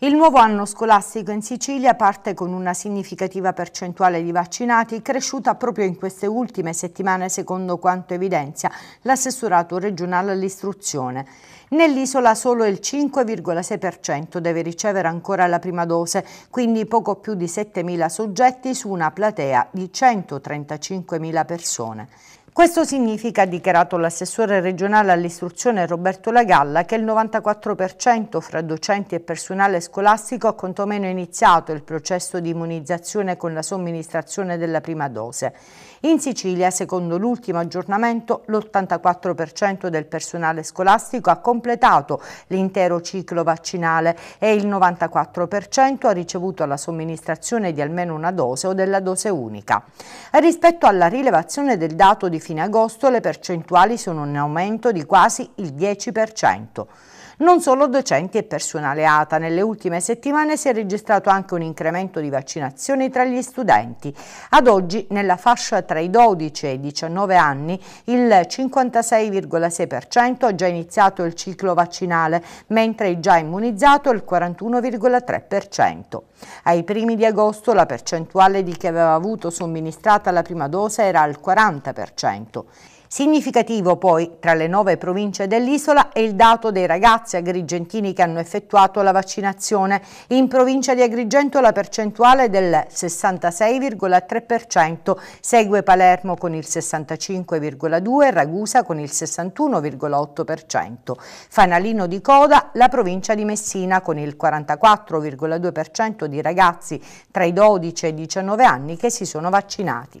Il nuovo anno scolastico in Sicilia parte con una significativa percentuale di vaccinati cresciuta proprio in queste ultime settimane secondo quanto evidenzia l'assessorato regionale all'istruzione. Nell'isola solo il 5,6% deve ricevere ancora la prima dose, quindi poco più di 7.000 soggetti su una platea di 135.000 persone. Questo significa, ha dichiarato l'assessore regionale all'istruzione Roberto Lagalla, che il 94% fra docenti e personale scolastico ha quantomeno iniziato il processo di immunizzazione con la somministrazione della prima dose. In Sicilia, secondo l'ultimo aggiornamento, l'84% del personale scolastico ha completato l'intero ciclo vaccinale e il 94% ha ricevuto la somministrazione di almeno una dose o della dose unica. Rispetto alla rilevazione del dato di fine agosto le percentuali sono in aumento di quasi il 10% non solo docenti e personale ATA. Nelle ultime settimane si è registrato anche un incremento di vaccinazioni tra gli studenti. Ad oggi, nella fascia tra i 12 e i 19 anni, il 56,6% ha già iniziato il ciclo vaccinale, mentre è già immunizzato il 41,3%. Ai primi di agosto la percentuale di chi aveva avuto somministrata la prima dose era al 40%. Significativo poi tra le nove province dell'isola è il dato dei ragazzi agrigentini che hanno effettuato la vaccinazione. In provincia di Agrigento la percentuale è del 66,3%, segue Palermo con il 65,2% Ragusa con il 61,8%. Fanalino di coda la provincia di Messina con il 44,2% di ragazzi tra i 12 e i 19 anni che si sono vaccinati.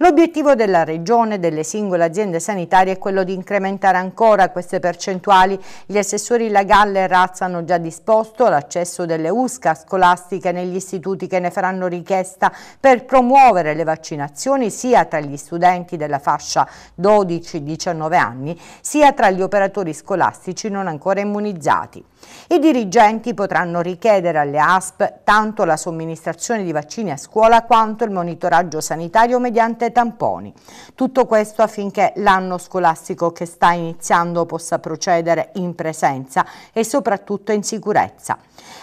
L'obiettivo della regione, delle singole aziende aziende sanitarie è quello di incrementare ancora queste percentuali. Gli assessori Lagalle e Razza hanno già disposto l'accesso delle USCA scolastiche negli istituti che ne faranno richiesta per promuovere le vaccinazioni sia tra gli studenti della fascia 12-19 anni sia tra gli operatori scolastici non ancora immunizzati. I dirigenti potranno richiedere alle ASP tanto la somministrazione di vaccini a scuola quanto il monitoraggio sanitario mediante tamponi. Tutto questo affinché l'anno scolastico che sta iniziando possa procedere in presenza e soprattutto in sicurezza.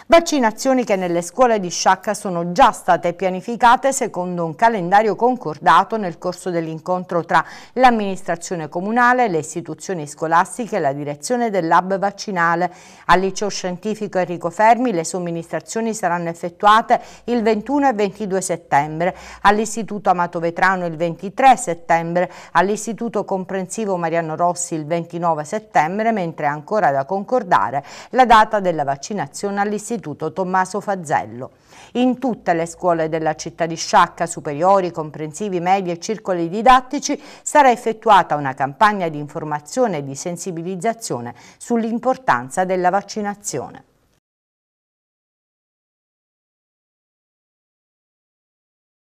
Vaccinazioni che nelle scuole di Sciacca sono già state pianificate secondo un calendario concordato nel corso dell'incontro tra l'amministrazione comunale, le istituzioni scolastiche e la direzione del lab vaccinale. all'interno liceo scientifico Enrico Fermi le somministrazioni saranno effettuate il 21 e 22 settembre, all'istituto Amato Vetrano il 23 settembre, all'istituto comprensivo Mariano Rossi il 29 settembre, mentre è ancora da concordare la data della vaccinazione all'istituto Tommaso Fazzello. In tutte le scuole della città di Sciacca, superiori, comprensivi, medi e circoli didattici, sarà effettuata una campagna di informazione e di sensibilizzazione sull'importanza della vaccinazione vaccinazione.